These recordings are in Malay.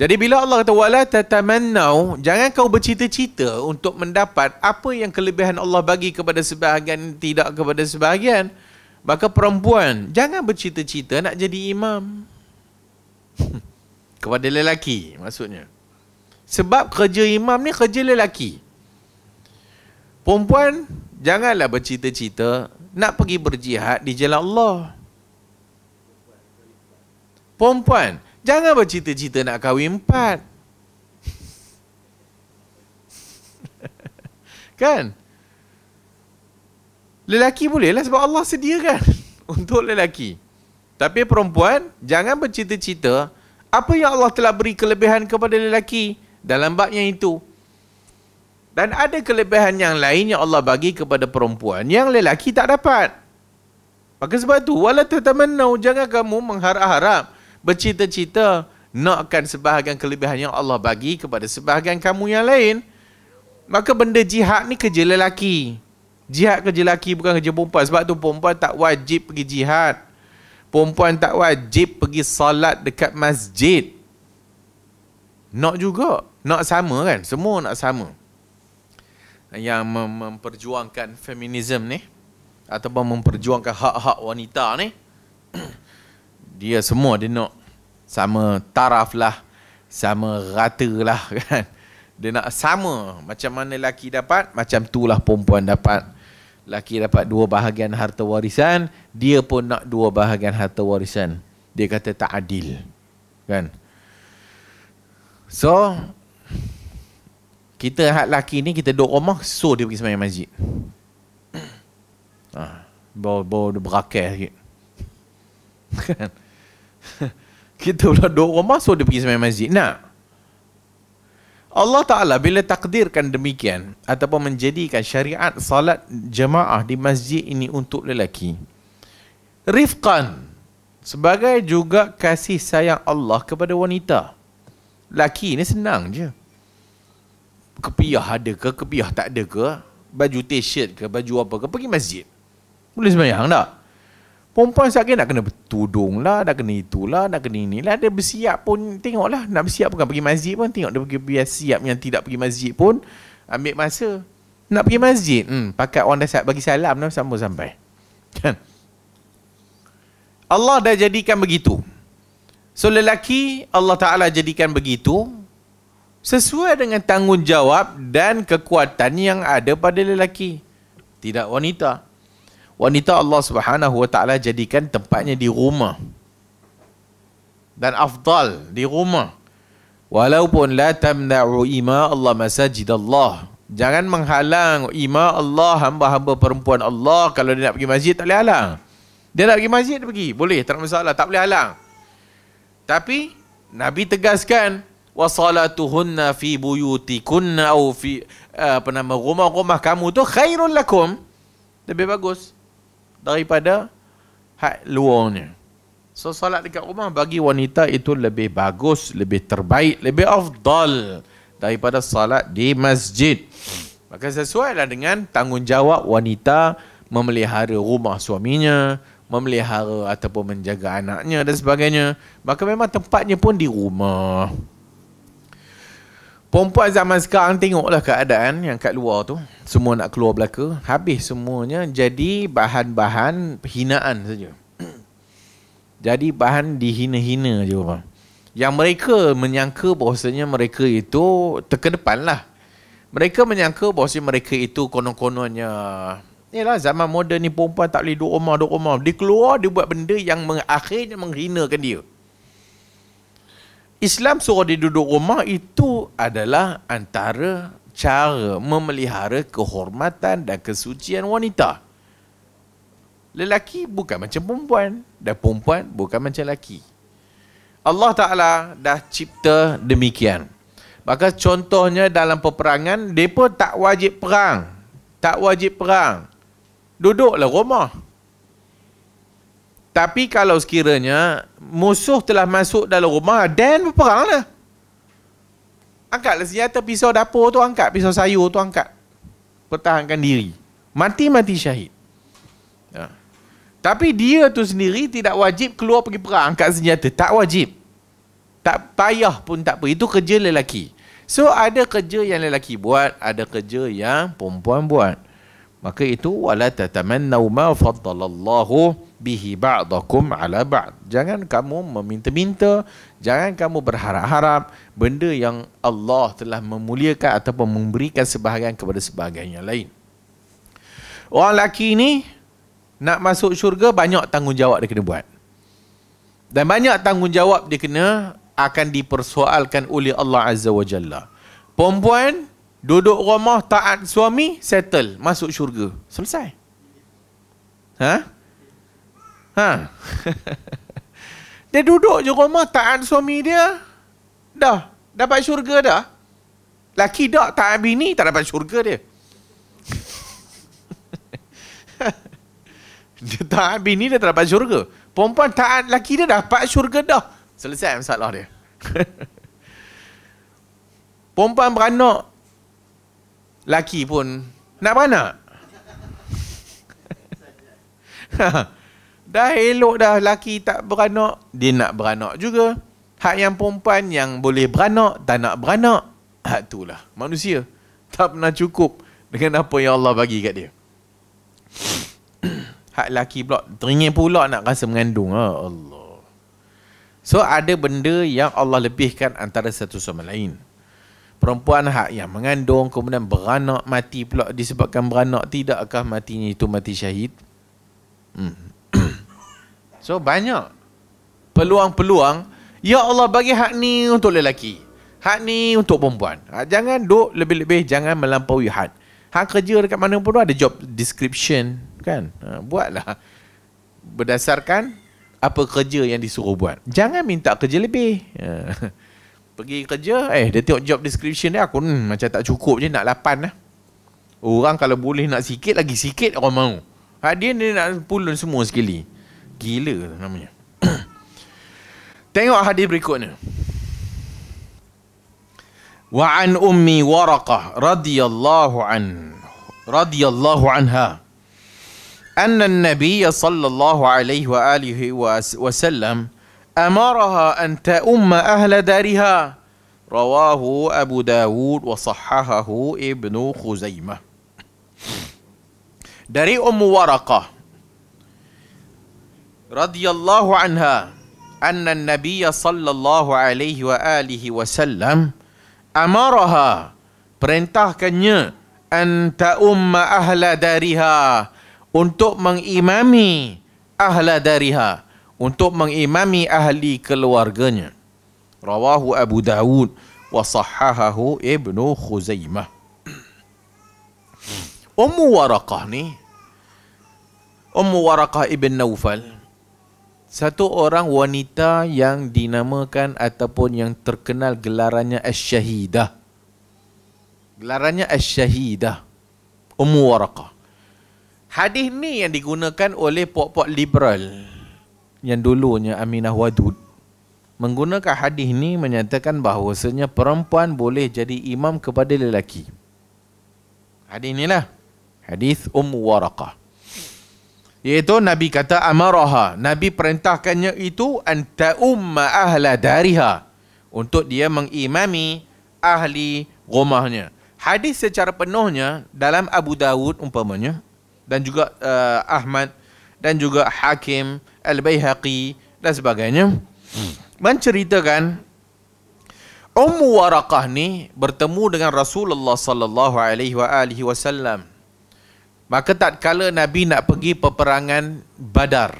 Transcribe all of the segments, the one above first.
Jadi bila Allah kata wala tatamannau, jangan kau bercita-cita untuk mendapat apa yang kelebihan Allah bagi kepada sebahagian tidak kepada sebahagian. Maka perempuan jangan bercita-cita nak jadi imam. kepada lelaki maksudnya. Sebab kerja imam ni kerja lelaki. Perempuan janganlah bercita-cita nak pergi berjihad di jalan Allah. Perempuan, perempuan. Jangan bercita-cita nak kahwin empat. kan? Lelaki boleh lah sebab Allah sediakan untuk lelaki. Tapi perempuan, jangan bercita-cita apa yang Allah telah beri kelebihan kepada lelaki dalam bab yang itu. Dan ada kelebihan yang lain yang Allah bagi kepada perempuan yang lelaki tak dapat. Maka sebab itu, wala tatamannau, jangan kamu mengharap-harap bercita-cita nakkan sebahagian kelebihan yang Allah bagi kepada sebahagian kamu yang lain. Maka benda jihad ni kerja lelaki. Jihad kerja lelaki bukan kerja perempuan. Sebab tu perempuan tak wajib pergi jihad. Perempuan tak wajib pergi salat dekat masjid. Nak juga. Nak sama kan? Semua nak sama. Yang mem- memperjuangkan feminisme ni. Ataupun memperjuangkan hak-hak wanita ni dia semua dia nak sama taraf lah sama rata lah kan dia nak sama macam mana laki dapat macam tu lah perempuan dapat Laki dapat dua bahagian harta warisan dia pun nak dua bahagian harta warisan dia kata tak adil kan so kita hak laki ni kita duduk rumah so dia pergi sembahyang masjid ha bawa bau dia berakal kan kita pula duduk rumah so dia pergi sembahyang masjid nak Allah Ta'ala bila takdirkan demikian ataupun menjadikan syariat salat jemaah di masjid ini untuk lelaki rifqan sebagai juga kasih sayang Allah kepada wanita lelaki ni senang je kepiah ada ke kepiah tak ada ke baju t-shirt ke baju apa ke pergi masjid boleh semayang tak Perempuan siap nak kena tudung lah, nak kena itulah, nak kena lah, Dia bersiap pun, tengoklah. Nak bersiap bukan pergi masjid pun. Tengok dia pergi biar siap yang tidak pergi masjid pun. Ambil masa. Nak pergi masjid, hmm, pakat orang dah siap bagi salam lah sama sampai. Kan? Allah dah jadikan begitu. So lelaki Allah Ta'ala jadikan begitu sesuai dengan tanggungjawab dan kekuatan yang ada pada lelaki. Tidak Wanita wanita Allah Subhanahu Wa Taala jadikan tempatnya di rumah dan afdal di rumah walaupun la tamna'u ima Allah masajid Allah jangan menghalang ima Allah hamba-hamba perempuan Allah kalau dia nak pergi masjid tak boleh halang dia nak pergi masjid dia pergi boleh tak masalah tak boleh halang tapi Nabi tegaskan wa salatuhunna fi buyutikunna au fi eh, apa nama rumah-rumah kamu tu khairul lakum lebih bagus daripada hak luarnya. So solat dekat rumah bagi wanita itu lebih bagus, lebih terbaik, lebih afdal daripada salat di masjid. Maka sesuailah dengan tanggungjawab wanita memelihara rumah suaminya, memelihara ataupun menjaga anaknya dan sebagainya. Maka memang tempatnya pun di rumah. Perempuan zaman sekarang tengoklah keadaan yang kat luar tu. Semua nak keluar belaka. Habis semuanya jadi bahan-bahan hinaan saja. jadi bahan dihina-hina je orang. Yang mereka menyangka bahasanya mereka itu terkedepan lah. Mereka menyangka bahawasanya mereka itu konon-kononnya... Yalah zaman moden ni perempuan tak boleh duduk rumah-duduk rumah. Dia keluar dia buat benda yang akhirnya menghinakan dia. Islam suruh dia duduk rumah itu adalah antara cara memelihara kehormatan dan kesucian wanita. Lelaki bukan macam perempuan dan perempuan bukan macam lelaki. Allah Ta'ala dah cipta demikian. Maka contohnya dalam peperangan, mereka tak wajib perang. Tak wajib perang. Duduklah rumah. Tapi kalau sekiranya musuh telah masuk dalam rumah, dan berperang lah. Angkatlah senjata pisau dapur tu angkat, pisau sayur tu angkat. Pertahankan diri. Mati-mati syahid. Ya. Tapi dia tu sendiri tidak wajib keluar pergi perang, angkat senjata. Tak wajib. Tak payah pun tak apa. Itu kerja lelaki. So ada kerja yang lelaki buat, ada kerja yang perempuan buat maka itu wala tatamannau ma faddalallahu bihi ba'dakum ala ba'd jangan kamu meminta-minta jangan kamu berharap-harap benda yang Allah telah memuliakan ataupun memberikan sebahagian kepada sebahagian yang lain orang lelaki ni nak masuk syurga banyak tanggungjawab dia kena buat dan banyak tanggungjawab dia kena akan dipersoalkan oleh Allah Azza wa Jalla perempuan Duduk rumah taat suami Settle Masuk syurga Selesai Ha? Ha? dia duduk je rumah taat suami dia Dah Dapat syurga dah Laki tak taat bini tak dapat syurga dia Dia taat bini dia tak dapat syurga Perempuan taat laki dia dapat syurga dah Selesai masalah dia Perempuan beranak laki pun nak beranak. Ha. dah elok dah laki tak beranak, dia nak beranak juga. Hak yang perempuan yang boleh beranak, tak nak beranak. Hak lah manusia. Tak pernah cukup dengan apa yang Allah bagi kat dia. Hak laki pula, teringin pula nak rasa mengandung. Ha? Allah. So ada benda yang Allah lebihkan antara satu sama lain perempuan hak yang mengandung kemudian beranak mati pula disebabkan beranak tidakkah matinya itu mati syahid hmm. so banyak peluang-peluang ya Allah bagi hak ni untuk lelaki hak ni untuk perempuan ha, jangan duk lebih-lebih jangan melampaui had hak kerja dekat mana pun ada job description kan ha, buatlah berdasarkan apa kerja yang disuruh buat jangan minta kerja lebih ya pergi kerja eh dia tengok job description dia aku hmm, macam tak cukup je nak lapan lah orang kalau boleh nak sikit lagi sikit orang mau ha, dia nak pulun semua sekali gila namanya tengok hadis berikutnya wa an ummi waraqah radhiyallahu an radhiyallahu anha anna an-nabiy sallallahu alaihi wa alihi wa sallam أمرها أن تؤم أهل دارها رواه أبو داود وصححه ابن خزيمة دري أم ورقة رضي الله عنها أن النبي صلى الله عليه وآله وسلم أمرها برنتهكني أن تؤم أهل دارها untuk إمامي ahla dariha. untuk mengimami ahli keluarganya. Rawahu Abu Dawud wa sahahahu Ibnu Khuzaimah. Ummu Waraqah ni Ummu Waraqah ibn Naufal satu orang wanita yang dinamakan ataupun yang terkenal gelarannya Asy-Syahidah. Gelarannya Asy-Syahidah. Ummu Waraqah. Hadis ni yang digunakan oleh puak-puak liberal yang dulunya Aminah Wadud menggunakan hadis ini menyatakan bahawasanya perempuan boleh jadi imam kepada lelaki. Hadis inilah hadis Ummu Waraqah. Iaitu Nabi kata amaraha, Nabi perintahkannya itu anta umma ahla dariha untuk dia mengimami ahli rumahnya. Hadis secara penuhnya dalam Abu Dawud umpamanya dan juga uh, Ahmad dan juga Hakim Al-Bayhaqi dan sebagainya menceritakan Ummu Waraqah ni bertemu dengan Rasulullah sallallahu alaihi wasallam. Maka tatkala Nabi nak pergi peperangan Badar.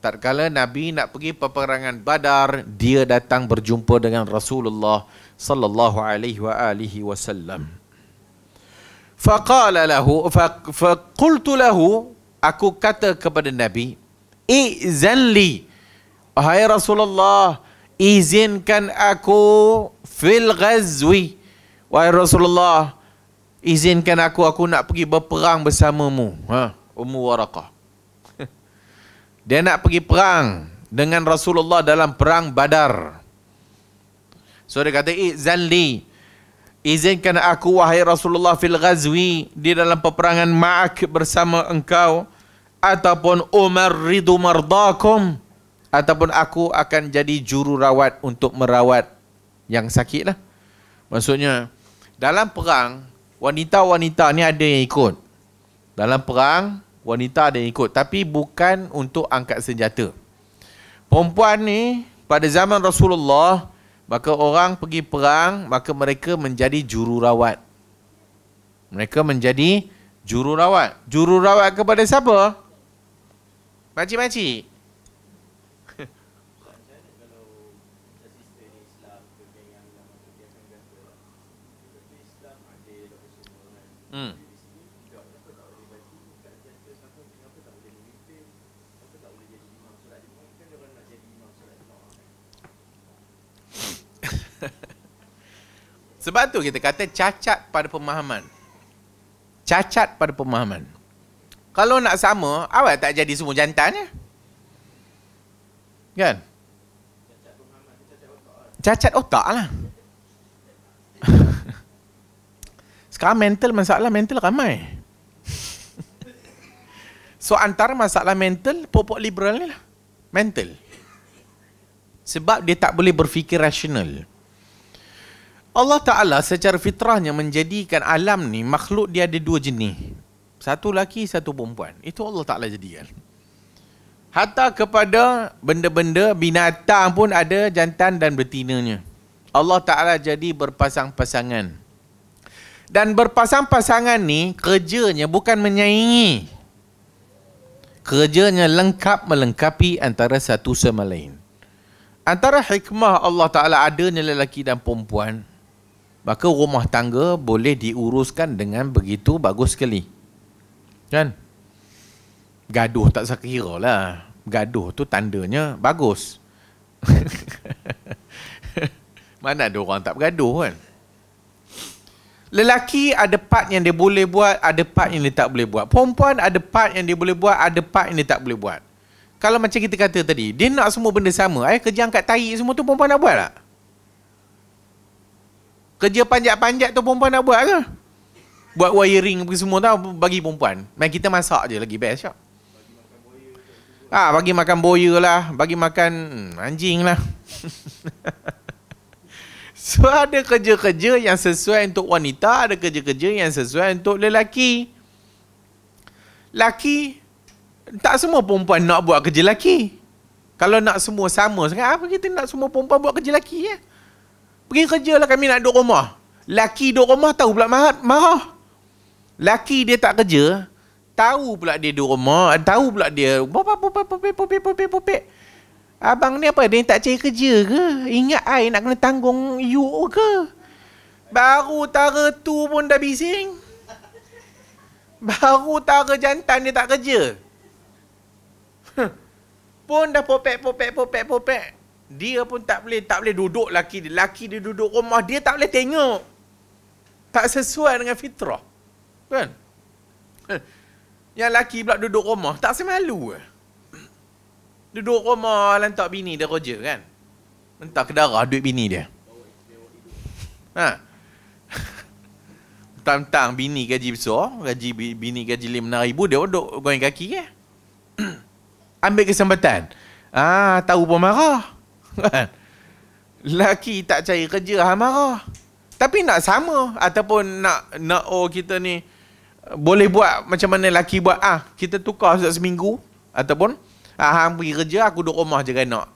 Tatkala Nabi nak pergi peperangan Badar, dia datang berjumpa dengan Rasulullah sallallahu alaihi wasallam. Faqala lahu faqultu lahu aku kata kepada Nabi, izinli, wahai Rasulullah, izinkan aku fil ghazwi. Wahai Rasulullah, izinkan aku, aku nak pergi berperang bersamamu. Ha, Ummu Warakah. Dia nak pergi perang dengan Rasulullah dalam perang badar. So dia kata, izinli, Izinkan aku wahai Rasulullah fil ghazwi di dalam peperangan Ma'ak bersama engkau ataupun Umar ridu mardakum ataupun aku akan jadi juru rawat untuk merawat yang sakitlah. Maksudnya dalam perang wanita-wanita ni ada yang ikut. Dalam perang wanita ada yang ikut tapi bukan untuk angkat senjata. Perempuan ni pada zaman Rasulullah Maka orang pergi perang, maka mereka menjadi jururawat. Mereka menjadi jururawat. Jururawat kepada siapa? Makcik-makcik. Hmm. Sebab tu kita kata cacat pada pemahaman. Cacat pada pemahaman. Kalau nak sama, awak tak jadi semua jantan ya? Kan? Cacat otak lah. Sekarang mental masalah mental ramai. So antara masalah mental, popok liberal ni lah. Mental. Sebab dia tak boleh berfikir rasional. Rasional. Allah Ta'ala secara fitrahnya menjadikan alam ni makhluk dia ada dua jenis. Satu laki satu perempuan. Itu Allah Ta'ala jadikan. Hatta kepada benda-benda binatang pun ada jantan dan betinanya. Allah Ta'ala jadi berpasang-pasangan. Dan berpasang-pasangan ni kerjanya bukan menyaingi. Kerjanya lengkap melengkapi antara satu sama lain. Antara hikmah Allah Ta'ala adanya lelaki dan perempuan, maka rumah tangga boleh diuruskan dengan begitu bagus sekali. Kan? Gaduh tak sekira lah. Gaduh tu tandanya bagus. Mana ada orang tak bergaduh kan? Lelaki ada part yang dia boleh buat, ada part yang dia tak boleh buat. Perempuan ada part yang dia boleh buat, ada part yang dia tak boleh buat. Kalau macam kita kata tadi, dia nak semua benda sama. Ayah kerja angkat tahi semua tu perempuan nak buat tak? Lah? Kerja panjat-panjat tu perempuan nak buat ke? Buat wiring apa semua tau bagi perempuan. Main kita masak je lagi best syak. Ah, ha, bagi makan boya lah, bagi makan hmm, anjing lah. so ada kerja-kerja yang sesuai untuk wanita, ada kerja-kerja yang sesuai untuk lelaki. Laki, tak semua perempuan nak buat kerja laki. Kalau nak semua sama sangat, apa kita nak semua perempuan buat kerja laki ya? Eh? Pergi kerja lah kami nak duduk rumah. Laki duduk rumah tahu pula marah. marah. Laki dia tak kerja, tahu pula dia duduk rumah, tahu pula dia bop bop bop bop bop bop Abang ni apa? Dia tak cari kerja ke? Ingat ai nak kena tanggung you ke? Baru tara tu pun dah bising. Baru tara jantan dia tak kerja. pun dah popek popek popek popek dia pun tak boleh tak boleh duduk laki dia. Laki dia duduk rumah dia tak boleh tengok. Tak sesuai dengan fitrah. Kan? Yang laki pula duduk rumah tak semalu eh Duduk rumah lantak bini dia kerja kan? Entah ke darah duit bini dia. Ha. Tentang bini gaji besar, gaji bini gaji lima ribu, dia duduk goyang kaki ya Ambil kesempatan. Ah, tahu pun marah kan laki tak cari kerja hal marah tapi nak sama ataupun nak nak oh kita ni eh, boleh buat macam mana laki buat ah kita tukar setiap seminggu ataupun ah hang pergi kerja aku duduk rumah je kena kan,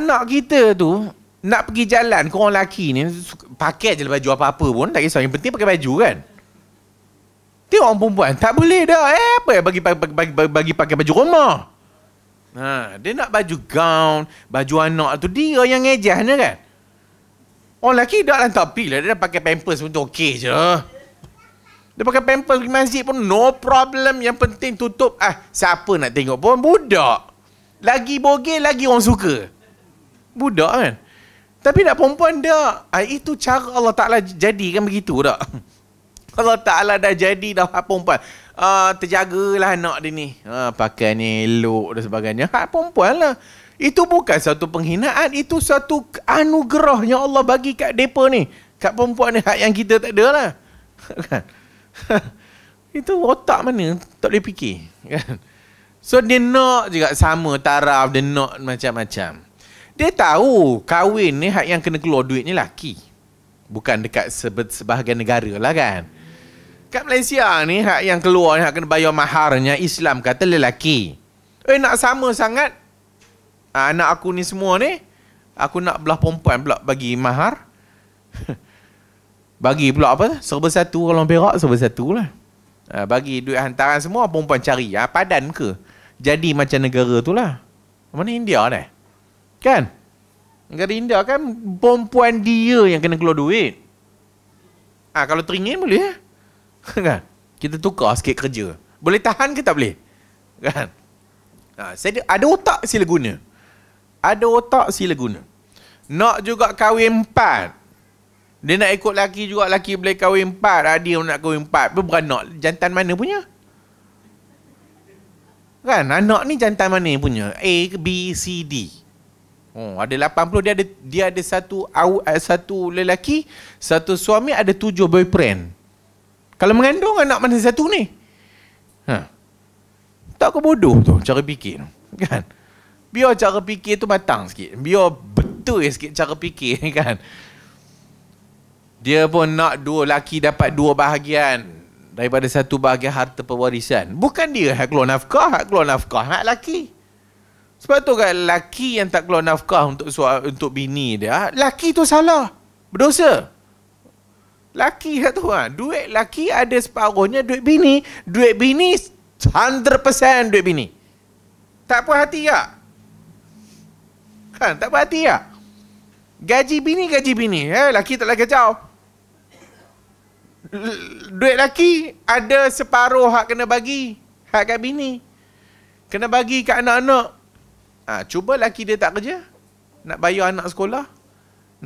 anak kita tu nak pergi jalan kau laki ni pakai je baju apa-apa pun tak kisah yang penting pakai baju kan tengok orang perempuan tak boleh dah eh apa yang bagi bagi bagi, bagi, bagi pakai baju rumah Ha, dia nak baju gown, baju anak tu dia yang ngejah ni ya kan. Oh lelaki dah lah tak pilih. Dia pakai pampers pun tu okey je. Dia pakai pampers pergi masjid pun no problem. Yang penting tutup. Ah, siapa nak tengok pun budak. Lagi bogel, lagi orang suka. Budak kan. Tapi nak perempuan dah. Ah, itu cara Allah Ta'ala jadikan begitu tak? Allah Ta'ala dah jadi dah hak perempuan. Uh, lah anak dia ni. Uh, pakai ni elok dan sebagainya. Hak perempuan lah. Itu bukan satu penghinaan. Itu satu anugerah yang Allah bagi kat mereka ni. Kat perempuan ni hak yang kita tak ada lah. Kan? itu otak mana tak boleh fikir. Kan? So dia nak juga sama taraf. Dia nak macam-macam. Dia tahu kahwin ni hak yang kena keluar duit ni laki. Bukan dekat sebahagian negara lah kan. Kat Malaysia ni hak yang keluar ni hak kena bayar maharnya Islam kata lelaki. Eh nak sama sangat. Ha, anak aku ni semua ni aku nak belah perempuan pula bagi mahar. bagi pula apa? Serba satu kalau berak serba satulah. Ha, ah, bagi duit hantaran semua perempuan cari ya ha, padan ke. Jadi macam negara tu lah. Mana India ni? Kan? Negara India kan perempuan dia yang kena keluar duit. Ah ha, kalau teringin boleh ya? kan? Kita tukar sikit kerja. Boleh tahan ke tak boleh? Kan? Ha, saya ada otak sila guna. Ada otak sila guna. Nak juga kahwin empat. Dia nak ikut laki juga. laki boleh kahwin empat. Dia nak kahwin empat. Dia nak Jantan mana punya? Kan? Anak ni jantan mana punya? A, B, C, D. Oh, ada 80 dia ada dia ada satu eh, satu lelaki, satu suami ada tujuh boyfriend. Kalau mengandung anak mana satu ni? Ha. Tak ke bodoh tu cara fikir Kan? Biar cara fikir tu matang sikit. Biar betul sikit cara fikir kan. Dia pun nak dua laki dapat dua bahagian daripada satu bahagian harta pewarisan. Bukan dia yang keluar nafkah, hak keluar nafkah nak lelaki. Sebab tu kan laki yang tak keluar nafkah untuk untuk bini dia, laki tu salah. Berdosa. Laki ya tu ha. Duit laki ada separuhnya duit bini. Duit bini 100% duit bini. Tak puas hati ya? Kan? Tak puas hati ya? Gaji bini, gaji bini. Eh, laki tak lagi kacau. Duit laki ada separuh hak kena bagi. Hak kat bini. Kena bagi kat anak-anak. Ha, cuba laki dia tak kerja. Nak bayar anak sekolah.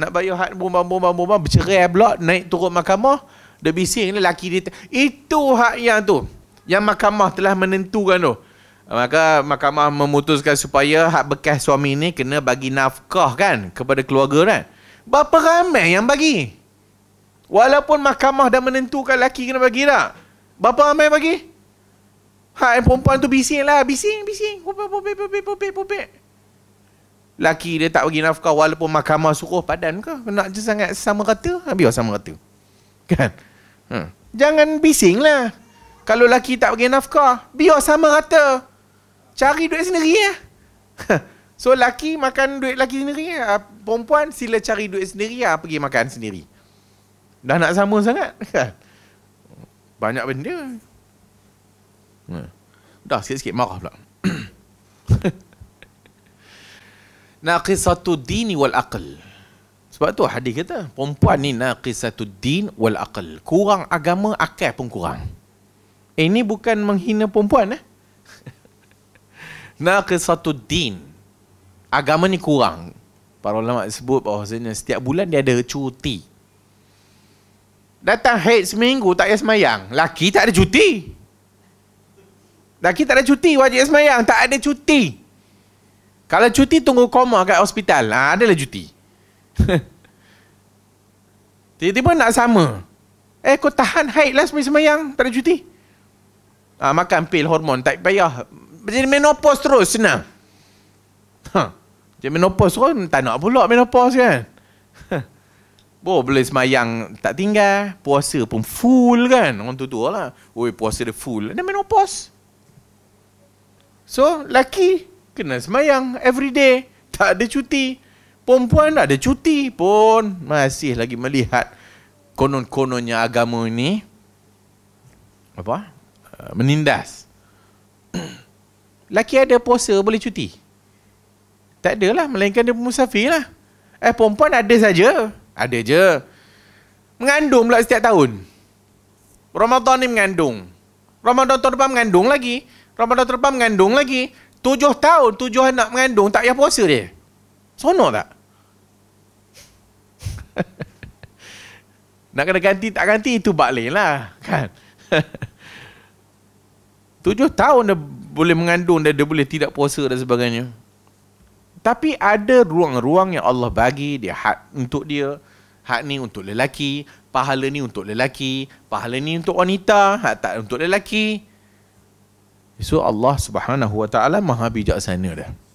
Nak bayar had bumbang bumbang bumbang bercerai pula naik turun mahkamah. Dia bising ni laki dia. Itu hak yang tu. Yang mahkamah telah menentukan tu. Maka mahkamah memutuskan supaya hak bekas suami ni kena bagi nafkah kan kepada keluarga kan. Berapa ramai yang bagi? Walaupun mahkamah dah menentukan laki kena bagi tak? Berapa ramai bagi? Hak yang perempuan tu bising lah. Bising, bising. Pupik, pupik, pupik, pupik, pupik laki dia tak bagi nafkah walaupun mahkamah suruh padan ke? Nak je sangat sama rata, ha, biar sama rata. Kan? Hmm. Jangan bising Kalau laki tak bagi nafkah, biar sama rata. Cari duit sendiri ya. So laki makan duit laki sendiri ya. Perempuan sila cari duit sendiri ya. Pergi makan sendiri. Dah nak sama sangat kan? Banyak benda. Hmm. Dah sikit-sikit marah pula. naqisatu dini wal aql. Sebab tu hadis kata, perempuan ni naqisatu din wal aql. Kurang agama, akal pun kurang. Eh, ini bukan menghina perempuan eh. naqisatu din. Agama ni kurang. Para ulama sebut bahawa setiap bulan dia ada cuti. Datang haid seminggu tak payah semayang. Laki tak ada cuti. Laki tak ada cuti wajib semayang. Tak ada cuti. Kalau cuti tunggu koma kat hospital. Ha, adalah cuti. Tiba-tiba nak sama. Eh kau tahan haid lah semayang. Tak ada cuti. Ha, makan pil hormon. Tak payah. Jadi menopause terus. Senang. Ha. Jadi menopause terus. Tak nak pula menopause kan. Bo boleh semayang tak tinggal. Puasa pun full kan. Orang tu tu lah. Oi, puasa dia full. Dia menopause. So, lelaki kena semayang every day. Tak ada cuti. Perempuan ada cuti pun masih lagi melihat konon-kononnya agama ini apa? Eh, menindas. Laki ada puasa boleh cuti. Tak adalah melainkan dia musafir lah. Eh perempuan ada saja. Ada je. Mengandung pula setiap tahun. Ramadan ni mengandung. Ramadan tahun depan mengandung lagi. Ramadan tahun depan mengandung lagi. Tujuh tahun, tujuh anak mengandung, tak payah puasa dia. Senang tak? Nak kena ganti, tak ganti, itu balik lah, Kan? tujuh tahun dia boleh mengandung, dia, dia boleh tidak puasa dan sebagainya. Tapi ada ruang-ruang yang Allah bagi, dia hak untuk dia. Hak ni untuk lelaki, pahala ni untuk lelaki, pahala ni untuk wanita, hak tak untuk Lelaki. So Allah Subhanahu Wa Taala Maha Bijaksana dia.